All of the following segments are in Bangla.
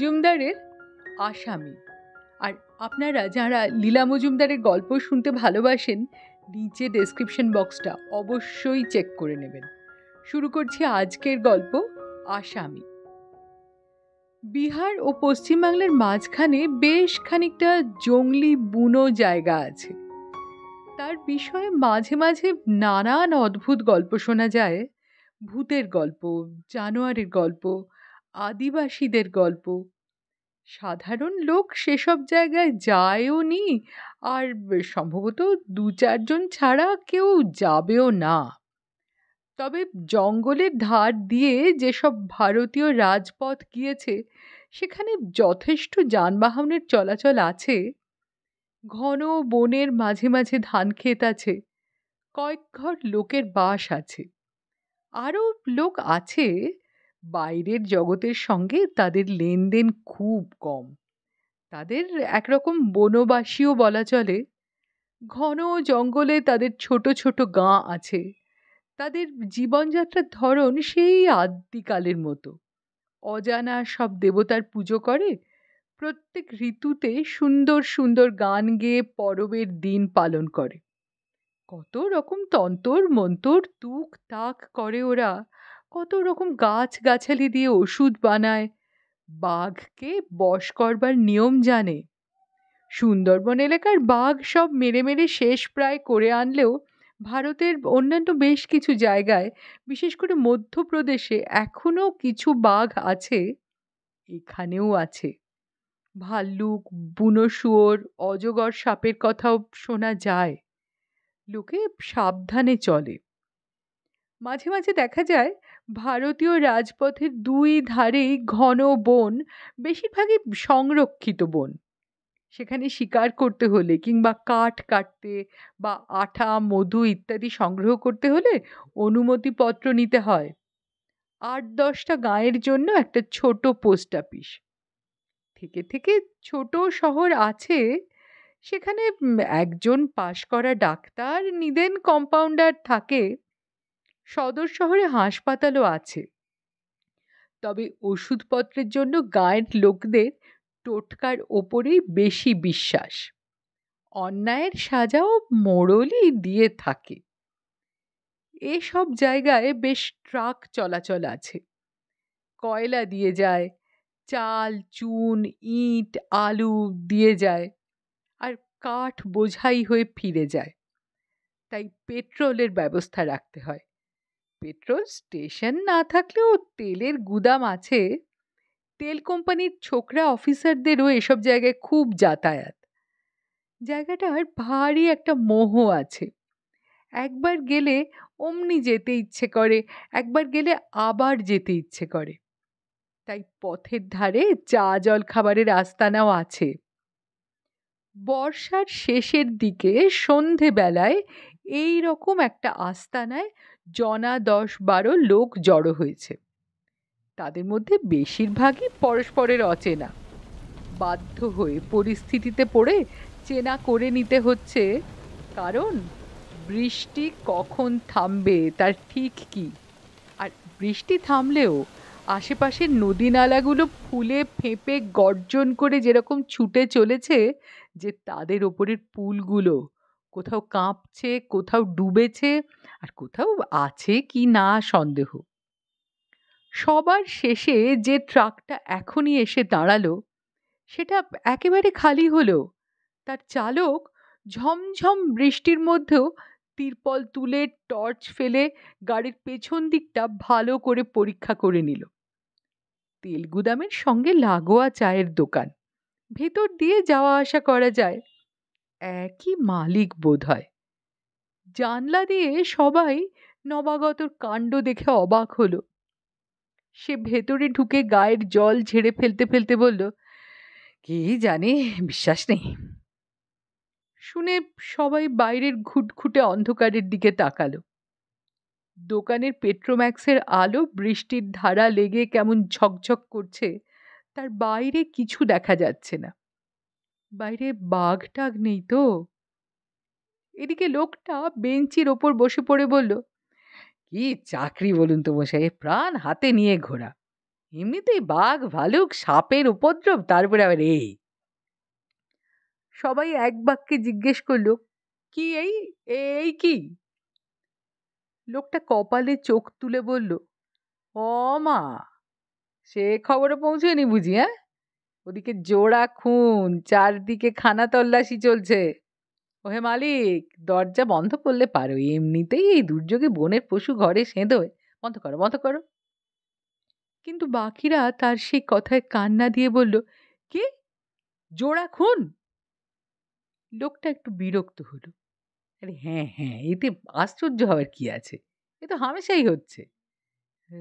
মজুমদারের আসামি আর আপনারা যারা লীলা মজুমদারের গল্প শুনতে ভালোবাসেন নিচে ডেসক্রিপশন বক্সটা অবশ্যই চেক করে নেবেন শুরু করছি আজকের গল্প আসামি বিহার ও পশ্চিমবাংলার মাঝখানে বেশ খানিকটা জঙ্গলি বুনো জায়গা আছে তার বিষয়ে মাঝে মাঝে নানান অদ্ভুত গল্প শোনা যায় ভূতের গল্প জানোয়ারের গল্প আদিবাসীদের গল্প সাধারণ লোক সেসব জায়গায় যায়ও নি আর সম্ভবত দু চারজন ছাড়া কেউ যাবেও না তবে জঙ্গলের ধার দিয়ে যেসব ভারতীয় রাজপথ গিয়েছে সেখানে যথেষ্ট যানবাহনের চলাচল আছে ঘন বনের মাঝে মাঝে ধান ক্ষেত আছে কয়েক ঘর লোকের বাস আছে আরও লোক আছে বাইরের জগতের সঙ্গে তাদের লেনদেন খুব কম তাদের একরকম বনবাসীও বলা চলে ঘন জঙ্গলে তাদের ছোট ছোট গাঁ আছে তাদের জীবনযাত্রার ধরন সেই আদ্যিকালের মতো অজানা সব দেবতার পুজো করে প্রত্যেক ঋতুতে সুন্দর সুন্দর গান গেয়ে পরবের দিন পালন করে কত রকম তন্তর মন্তর তুক তাক করে ওরা কত রকম গাছগাছালি দিয়ে ওষুধ বানায় বাঘকে বশ করবার নিয়ম জানে সুন্দরবন এলাকার বাঘ সব মেরে মেরে শেষ প্রায় করে আনলেও ভারতের অন্যান্য বেশ কিছু জায়গায় বিশেষ করে মধ্যপ্রদেশে এখনও কিছু বাঘ আছে এখানেও আছে ভাল্লুক বুনো শুয়োর অজগর সাপের কথাও শোনা যায় লোকে সাবধানে চলে মাঝে মাঝে দেখা যায় ভারতীয় রাজপথের দুই ধারেই ঘন বন বেশিরভাগই সংরক্ষিত বন সেখানে শিকার করতে হলে কিংবা কাঠ কাটতে বা আঠা মধু ইত্যাদি সংগ্রহ করতে হলে অনুমতিপত্র নিতে হয় আট দশটা গাঁয়ের জন্য একটা ছোট পোস্ট অফিস থেকে থেকে ছোট শহর আছে সেখানে একজন পাশ করা ডাক্তার নিদেন কম্পাউন্ডার থাকে সদর শহরে হাসপাতালও আছে তবে ওষুধপত্রের জন্য গাঁয়ের লোকদের টোটকার ওপরেই বেশি বিশ্বাস অন্যায়ের সাজাও মোড়লই দিয়ে থাকে এসব জায়গায় বেশ ট্রাক চলাচল আছে কয়লা দিয়ে যায় চাল চুন ইট আলু দিয়ে যায় আর কাঠ বোঝাই হয়ে ফিরে যায় তাই পেট্রোলের ব্যবস্থা রাখতে হয় পেট্রোল স্টেশন না থাকলেও তেলের গুদাম আছে তেল কোম্পানির ছোকরা অফিসারদেরও এসব জায়গায় খুব যাতায়াত জায়গাটার ভারী একটা মোহ আছে একবার গেলে অমনি যেতে ইচ্ছে করে একবার গেলে আবার যেতে ইচ্ছে করে তাই পথের ধারে চা জল খাবারের আস্তানাও আছে বর্ষার শেষের দিকে সন্ধেবেলায় এই রকম একটা আস্তানায় জনা দশ বারো লোক জড়ো হয়েছে তাদের মধ্যে বেশিরভাগই পরস্পরের অচেনা বাধ্য হয়ে পরিস্থিতিতে পড়ে চেনা করে নিতে হচ্ছে কারণ বৃষ্টি কখন থামবে তার ঠিক কি আর বৃষ্টি থামলেও আশেপাশের নদী নালাগুলো ফুলে ফেঁপে গর্জন করে যেরকম ছুটে চলেছে যে তাদের ওপরের পুলগুলো কোথাও কাঁপছে কোথাও ডুবেছে আর কোথাও আছে কি না সন্দেহ সবার শেষে যে ট্রাকটা এখনই এসে দাঁড়ালো সেটা একেবারে খালি হলো তার চালক ঝমঝম বৃষ্টির মধ্যেও তিরপল তুলে টর্চ ফেলে গাড়ির পেছন দিকটা ভালো করে পরীক্ষা করে নিল তেল গুদামের সঙ্গে লাগোয়া চায়ের দোকান ভেতর দিয়ে যাওয়া আসা করা যায় একই মালিক হয় জানলা দিয়ে সবাই নবাগতর কাণ্ড দেখে অবাক হলো সে ভেতরে ঢুকে গায়ের জল ঝেড়ে ফেলতে ফেলতে বলল কি জানে বিশ্বাস নেই শুনে সবাই বাইরের ঘুটঘুটে অন্ধকারের দিকে তাকালো দোকানের পেট্রোম্যাক্সের আলো বৃষ্টির ধারা লেগে কেমন ঝকঝক করছে তার বাইরে কিছু দেখা যাচ্ছে না বাইরে বাঘ টাগ নেই তো এদিকে লোকটা বেঞ্চির ওপর বসে পড়ে বলল কি চাকরি বলুন তো মশাই প্রাণ হাতে নিয়ে ঘোরা এমনিতেই বাঘ ভালুক সাপের উপদ্রব তারপরে আবার এই সবাই এক বাক্যে জিজ্ঞেস করলো কি এই এই কি লোকটা কপালে চোখ তুলে বলল ও মা সে খবরে পৌঁছেনি বুঝি হ্যাঁ ওদিকে জোড়া খুন চারদিকে খানা তল্লাশি চলছে ওহে মালিক দরজা বন্ধ করলে পারো এমনিতেই এই দুর্যোগে বনের পশু ঘরে সেঁধোয় বন্ধ করো বন্ধ করো কিন্তু বাকিরা তার সেই কথায় কান্না দিয়ে বলল কি জোড়া খুন লোকটা একটু বিরক্ত হলো আরে হ্যাঁ হ্যাঁ এতে আশ্চর্য হওয়ার কি আছে এ তো হামেশাই হচ্ছে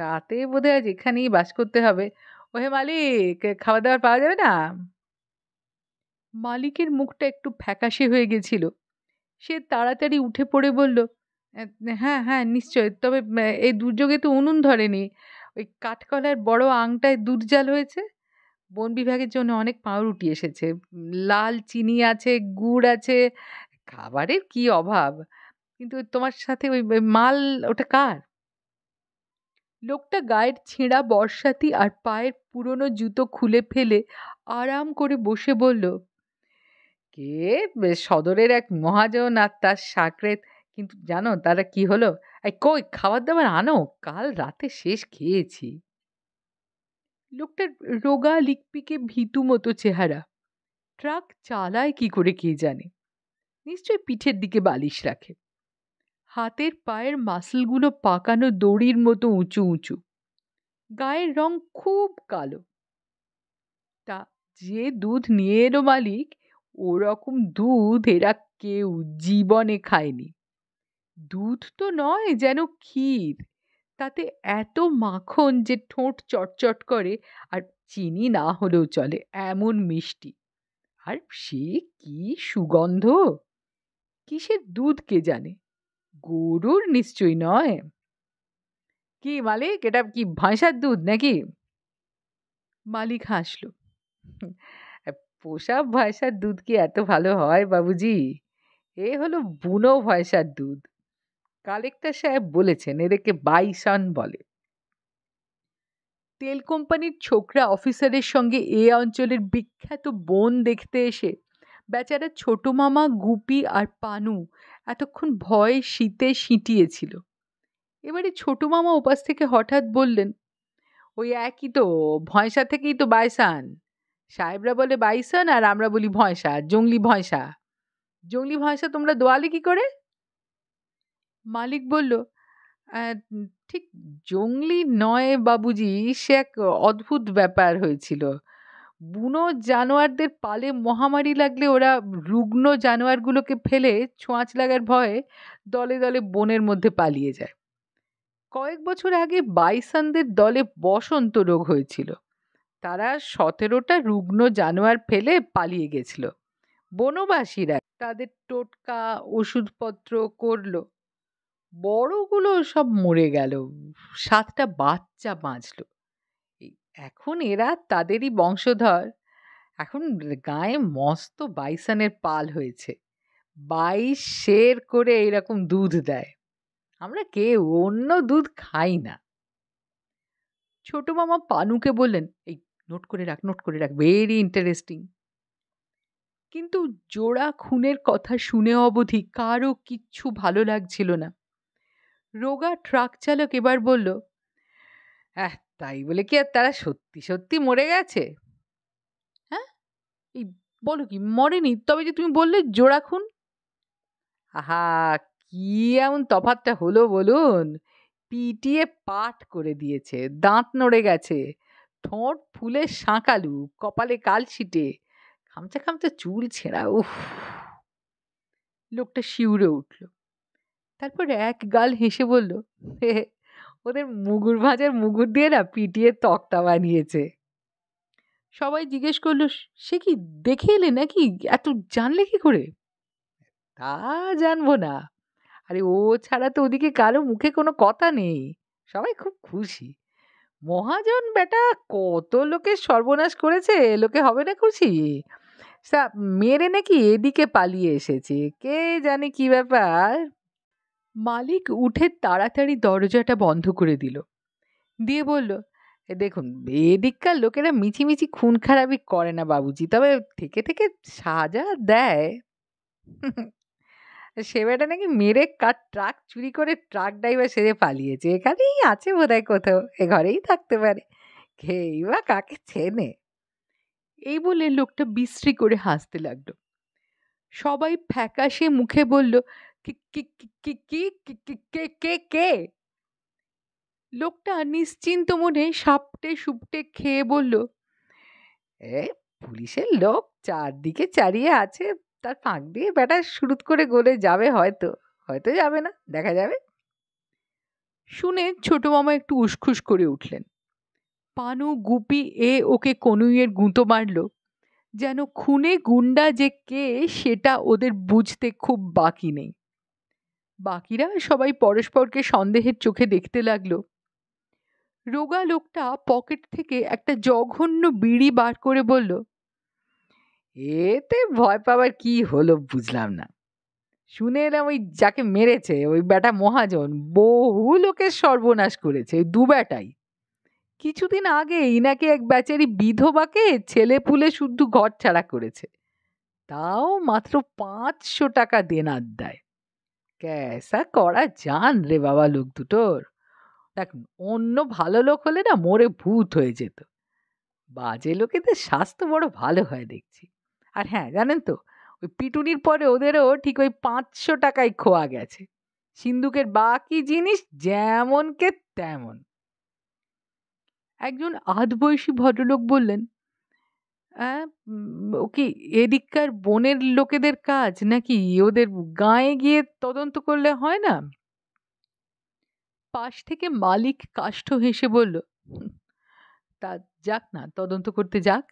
রাতে বোধ হয় যেখানেই বাস করতে হবে ওহে মালিক খাবার দাবার পাওয়া যাবে না মালিকের মুখটা একটু ফ্যাকাশে হয়ে গেছিল সে তাড়াতাড়ি উঠে পড়ে বলল হ্যাঁ হ্যাঁ নিশ্চয় তবে এই দুর্যোগে তো উনুন ধরেনি ওই কাঠকলার বড় আংটায় দুধ হয়েছে বন বিভাগের জন্য অনেক পাউরুটি এসেছে লাল চিনি আছে গুড় আছে খাবারের কি অভাব কিন্তু তোমার সাথে ওই মাল ওটা কার লোকটা গায়ের ছেঁড়া বর্ষাতি আর পায়ের পুরনো জুতো খুলে ফেলে আরাম করে বসে বলল কে সদরের এক মহাজন আর তার সাকরেত কিন্তু জানো তারা কি হলো এই কই খাবার দাবার আনো কাল রাতে শেষ খেয়েছি লোকটার রোগা লিকপিকে ভীতু মতো চেহারা ট্রাক চালায় কি করে কে জানে নিশ্চয়ই পিঠের দিকে বালিশ রাখে হাতের পায়ের মাসলগুলো পাকানো দড়ির মতো উঁচু উঁচু গায়ের রং খুব কালো তা যে দুধ নিয়ে এলো মালিক ওরকম দুধ এরা কেউ জীবনে খায়নি দুধ তো নয় যেন ক্ষীর তাতে এত মাখন যে ঠোঁট চটচট করে আর চিনি না হলেও চলে এমন মিষ্টি আর সে কি সুগন্ধ কিসের দুধ কে জানে গরুর নিশ্চয়ই নয় কি মালিক এটা কি ভাঁসার দুধ নাকি মালিক হাসলো পোষা ভাঁসার দুধ কি এত ভালো হয় বাবুজি এ হলো বুনো ভাঁসার দুধ কালেক্টর সাহেব বলেছেন এদেরকে বাইসান বলে তেল কোম্পানির ছোকরা অফিসারের সঙ্গে এ অঞ্চলের বিখ্যাত বোন দেখতে এসে বেচারা ছোট মামা গুপি আর পানু এতক্ষণ ভয়ে শীতে সিঁটিয়েছিল এবারে ছোটো মামা উপাস থেকে হঠাৎ বললেন ওই একই তো ভয়সা থেকেই তো বাইসান সাহেবরা বলে বাইসান আর আমরা বলি ভয়সা জঙ্গলি ভয়সা জঙ্গলি ভয়সা তোমরা দোয়ালে কি করে মালিক বলল ঠিক জঙ্গলি নয় বাবুজি সে এক অদ্ভুত ব্যাপার হয়েছিল বুনো জানোয়ারদের পালে মহামারী লাগলে ওরা রুগ্ন জানোয়ারগুলোকে ফেলে ছোঁয়াচ লাগার ভয়ে দলে দলে বনের মধ্যে পালিয়ে যায় কয়েক বছর আগে বাইসানদের দলে বসন্ত রোগ হয়েছিল তারা সতেরোটা রুগ্ন জানোয়ার ফেলে পালিয়ে গেছিল বনবাসীরা তাদের টোটকা ওষুধপত্র করলো বড়গুলো সব মরে গেল সাতটা বাচ্চা বাঁচলো এখন এরা তাদেরই বংশধর এখন গায়ে মস্ত বাইসানের পাল হয়েছে বাইশ শের করে এইরকম দুধ দেয় আমরা কে অন্য দুধ খাই না ছোট মামা পানুকে বললেন এই নোট করে রাখ নোট করে রাখ ভেরি ইন্টারেস্টিং কিন্তু জোড়া খুনের কথা শুনে অবধি কারও কিচ্ছু ভালো লাগছিল না রোগা ট্রাক চালক এবার বলল হ্যাঁ তাই বলে কি আর তারা সত্যি সত্যি মরে গেছে হ্যাঁ এই বলো কি মরেনি তবে যে তুমি বললে জোড়া খুন আহা কি এমন তফাতটা হলো বলুন পিটিয়ে পাট করে দিয়েছে দাঁত নড়ে গেছে ঠোঁট ফুলে সাঁকালু কপালে কাল ছিটে খামচা খামচা চুল ছেঁড়া উফ লোকটা শিউরে উঠল তারপর এক গাল হেসে বলল হে ওদের মুগুর ভাজার মুগুর দিয়ে না পিটিয়ে তক্তা বানিয়েছে সবাই জিজ্ঞেস করলো সে কি দেখে এলে নাকি এত জানলে কি করে তা জানবো না আরে ও ছাড়া তো ওদিকে কারো মুখে কোনো কথা নেই সবাই খুব খুশি মহাজন বেটা কত লোকের সর্বনাশ করেছে লোকে হবে না খুশি মেরে নাকি এদিকে পালিয়ে এসেছে কে জানে কি ব্যাপার মালিক উঠে তাড়াতাড়ি দরজাটা বন্ধ করে দিল দিয়ে বলল দেখুন এদিককার লোকেরা মিছিমিছি খুন খারাপি করে না বাবুজি তবে থেকে থেকে সাজা দেয় সে বেটা নাকি মেরে কার ট্রাক চুরি করে ট্রাক ড্রাইভার সেরে পালিয়েছে এখানেই আছে বোধ হয় কোথাও এ ঘরেই থাকতে পারে খেয়েই বা কাকে চেনে এই বলে লোকটা বিশ্রী করে হাসতে লাগলো সবাই ফ্যাকাশে মুখে বলল কে কে লোকটা নিশ্চিন্ত মনে সাপটে সুপটে খেয়ে বলল এ পুলিশের লোক চারদিকে চারিয়ে আছে তার ফাঁক দিয়ে বেটা শুরু করে গলে যাবে হয়তো হয়তো যাবে না দেখা যাবে শুনে ছোটো মামা একটু উসখুস করে উঠলেন পানু গুপি এ ওকে কনুইয়ের গুঁতো মারল যেন খুনে গুন্ডা যে কে সেটা ওদের বুঝতে খুব বাকি নেই বাকিরা সবাই পরস্পরকে সন্দেহের চোখে দেখতে লাগলো রোগা লোকটা পকেট থেকে একটা জঘন্য বিড়ি বার করে বলল এতে ভয় পাবার কি হলো বুঝলাম না শুনে এলাম ওই যাকে মেরেছে ওই বেটা মহাজন বহু লোকের সর্বনাশ করেছে দু ব্যাটাই কিছুদিন আগে ইনাকে এক বেচারি বিধবাকে ছেলে পুলে শুদ্ধ ঘর ছাড়া করেছে তাও মাত্র পাঁচশো টাকা দেনার দেয় ক্যাসা করা জান রে বাবা লোক দুটোর দেখ অন্য ভালো লোক হলে না মোরে ভূত হয়ে যেত বাজে লোকেদের স্বাস্থ্য বড় ভালো হয় দেখছি আর হ্যাঁ জানেন তো ওই পিটুনির পরে ওদেরও ঠিক ওই পাঁচশো টাকায় খোয়া গেছে সিন্দুকের বাকি জিনিস যেমনকে তেমন একজন আধবয়সী ভদ্রলোক বললেন অ্যাঁ ও কি এদিককার বনের লোকেদের কাজ নাকি ওদের গাঁয়ে গিয়ে তদন্ত করলে হয় না পাশ থেকে মালিক কাষ্ঠ হেসে বলল তা যাক না তদন্ত করতে যাক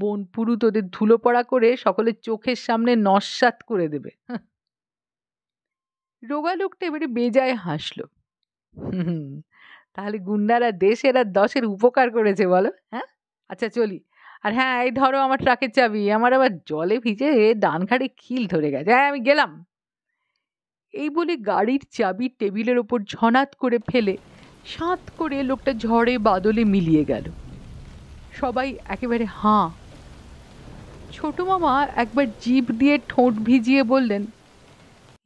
বন পুরু তোদের ধুলো পড়া করে সকলের চোখের সামনে নস্বাত করে দেবে হ্যাঁ। রোগা লোকটা এবারে বেজায় হাসলো তাহলে গুন্ডারা দেশের আর দশের উপকার করেছে বলো হ্যাঁ আচ্ছা চলি আর হ্যাঁ এই ধরো আমার ট্রাকের চাবি আমার আবার জলে ভিজে ডান ঘাড়ে খিল ধরে গেছে হ্যাঁ আমি গেলাম এই বলে গাড়ির চাবি টেবিলের ওপর ঝনাত করে ফেলে সাঁত করে লোকটা ঝড়ে বাদলে মিলিয়ে গেল সবাই একেবারে হাঁ ছোট মামা একবার জিপ দিয়ে ঠোঁট ভিজিয়ে বললেন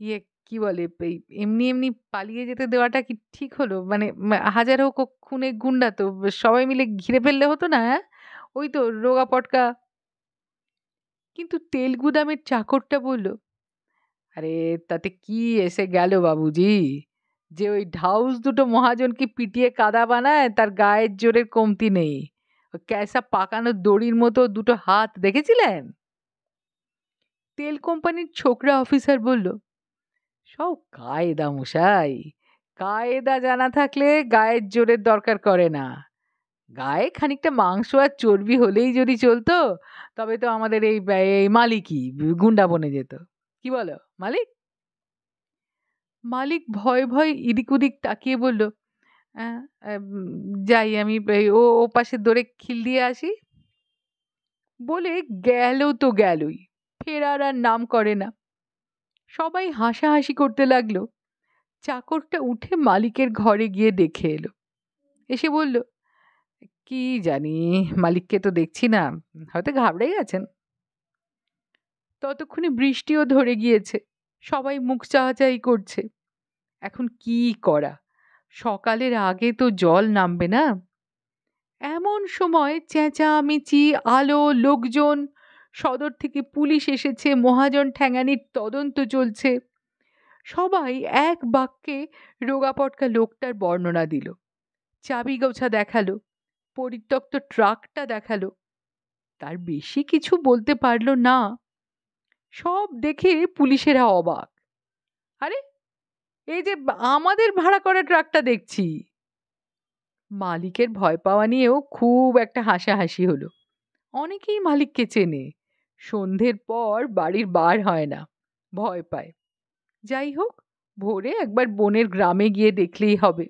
ইয়ে কি বলে এই এমনি এমনি পালিয়ে যেতে দেওয়াটা কি ঠিক হলো মানে হাজার হোক খুনে গুন্ডা তো সবাই মিলে ঘিরে ফেললে হতো না হ্যাঁ ওই তো রোগা পটকা কিন্তু তেল গুদামের চাকরটা বলল আরে তাতে কি এসে গেল বাবুজি যে ওই ঢাউস দুটো মহাজনকে পিটিয়ে কাদা বানায় তার গায়ের জোরের কমতি নেই ক্যাসা পাকানো দড়ির মতো দুটো হাত দেখেছিলেন তেল কোম্পানির ছোকরা অফিসার বলল সব কায়দা মশাই কায়দা জানা থাকলে গায়ের জোরের দরকার করে না গায়ে খানিকটা মাংস আর চর্বি হলেই যদি চলতো তবে তো আমাদের এই এই মালিকই গুন্ডা বনে যেত কি বলো মালিক মালিক ভয় ভয় এদিক উদিক তাকিয়ে বলল যাই আমি ও ও পাশের দরে খিল দিয়ে আসি বলে গেল তো গেলই ফেরার আর নাম করে না সবাই হাসাহাসি করতে লাগলো চাকরটা উঠে মালিকের ঘরে গিয়ে দেখে এলো এসে বলল কি জানি মালিককে তো দেখছি না হয়তো ঘাবড়ে গেছেন ততক্ষণে বৃষ্টিও ধরে গিয়েছে সবাই মুখ চাহাচাই করছে এখন কি করা সকালের আগে তো জল নামবে না এমন সময় মিচি আলো লোকজন সদর থেকে পুলিশ এসেছে মহাজন ঠ্যাঙানির তদন্ত চলছে সবাই এক বাক্যে রোগাপটকা লোকটার বর্ণনা দিল চাবি গোছা দেখালো পরিত্যক্ত ট্রাকটা দেখালো তার বেশি কিছু বলতে পারল না সব দেখে পুলিশেরা অবাক আরে এই যে আমাদের ভাড়া করা ট্রাকটা দেখছি মালিকের ভয় পাওয়া নিয়েও খুব একটা হাসাহাসি হলো অনেকেই মালিককে চেনে সন্ধ্যের পর বাড়ির বার হয় না ভয় পায় যাই হোক ভোরে একবার বোনের গ্রামে গিয়ে দেখলেই হবে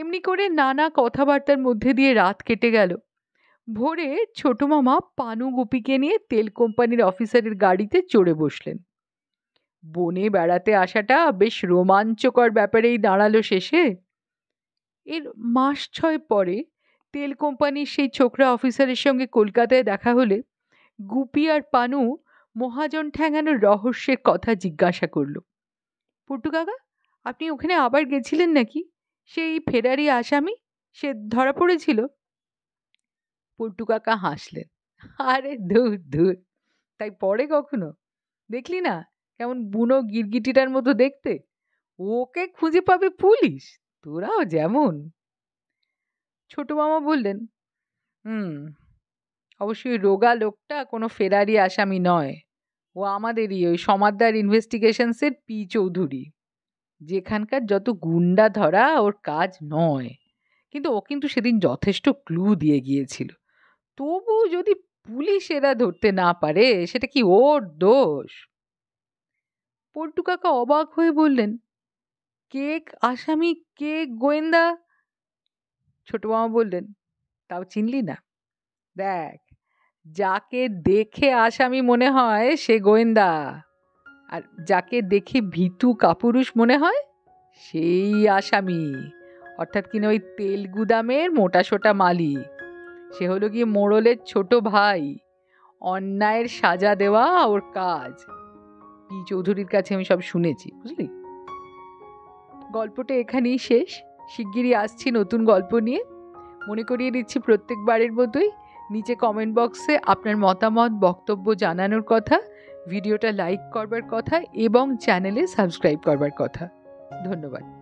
এমনি করে নানা কথাবার্তার মধ্যে দিয়ে রাত কেটে গেল ভোরে ছোটো মামা পানু গুপিকে নিয়ে তেল কোম্পানির অফিসারের গাড়িতে চড়ে বসলেন বনে বেড়াতে আসাটা বেশ রোমাঞ্চকর ব্যাপারেই দাঁড়ালো শেষে এর মাস ছয় পরে তেল কোম্পানির সেই ছোকরা অফিসারের সঙ্গে কলকাতায় দেখা হলে গুপি আর পানু মহাজন ঠ্যাঙানোর রহস্যের কথা জিজ্ঞাসা করল পটুকাকা আপনি ওখানে আবার গেছিলেন নাকি সেই ফেরারি আসামি সে ধরা পড়েছিল পল্টু কাকা হাসলেন আরে ধুর ধুর তাই পরে কখনো দেখলি না কেমন বুনো গিরগিটিটার মতো দেখতে ওকে খুঁজে পাবে পুলিশ তোরাও যেমন ছোটো মামা বললেন হুম অবশ্যই রোগা লোকটা কোনো ফেরারি আসামি নয় ও আমাদেরই ওই সমাদার ইনভেস্টিগেশনসের পি চৌধুরী যেখানকার যত গুন্ডা ধরা ওর কাজ নয় কিন্তু ও কিন্তু সেদিন যথেষ্ট ক্লু দিয়ে গিয়েছিল তবু যদি পুলিশ এরা ধরতে না পারে সেটা কি ওর দোষ পল্টু কাকা অবাক হয়ে বললেন কেক আসামি কেক গোয়েন্দা ছোট মামা বললেন তাও চিনলি না দেখ যাকে দেখে আসামি মনে হয় সে গোয়েন্দা আর যাকে দেখে ভীতু কাপুরুষ মনে হয় সেই আসামি অর্থাৎ কিনা ওই তেল গুদামের সোটা মালিক সে হলো গিয়ে মোড়লের ছোট ভাই অন্যায়ের সাজা দেওয়া ওর কাজ পি চৌধুরীর কাছে আমি সব শুনেছি বুঝলি গল্পটা এখানেই শেষ শিগগিরই আসছি নতুন গল্প নিয়ে মনে করিয়ে দিচ্ছি প্রত্যেকবারের মতোই নিচে কমেন্ট বক্সে আপনার মতামত বক্তব্য জানানোর কথা ভিডিওটা লাইক করবার কথা এবং চ্যানেলে সাবস্ক্রাইব করবার কথা ধন্যবাদ